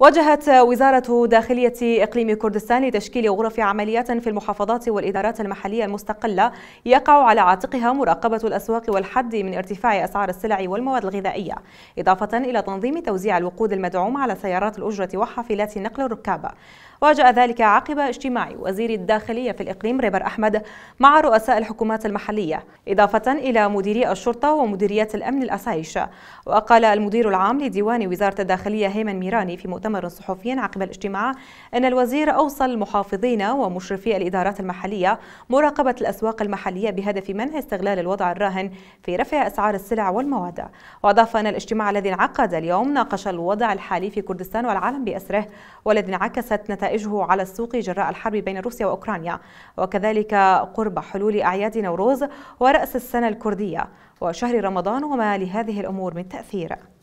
وجهت وزارة داخلية إقليم كردستان لتشكيل غرف عمليات في المحافظات والإدارات المحلية المستقلة يقع على عاتقها مراقبة الأسواق والحد من ارتفاع أسعار السلع والمواد الغذائية إضافة إلى تنظيم توزيع الوقود المدعوم على سيارات الأجرة وحافلات نقل الركاب وجاء ذلك عقب اجتماع وزير الداخلية في الإقليم ريبر أحمد مع رؤساء الحكومات المحلية إضافة إلى مديري الشرطة ومديريات الأمن الأسايش وقال المدير العام لديوان وزارة الداخلية هيمن ميراني في مؤتمر مؤتمر صحفي عقب الاجتماع أن الوزير أوصى المحافظين ومشرفي الإدارات المحلية مراقبة الأسواق المحلية بهدف منع استغلال الوضع الراهن في رفع أسعار السلع والمواد وأضاف أن الاجتماع الذي انعقد اليوم ناقش الوضع الحالي في كردستان والعالم بأسره والذي انعكست نتائجه على السوق جراء الحرب بين روسيا وأوكرانيا وكذلك قرب حلول أعياد نوروز ورأس السنة الكردية وشهر رمضان وما لهذه الأمور من تأثير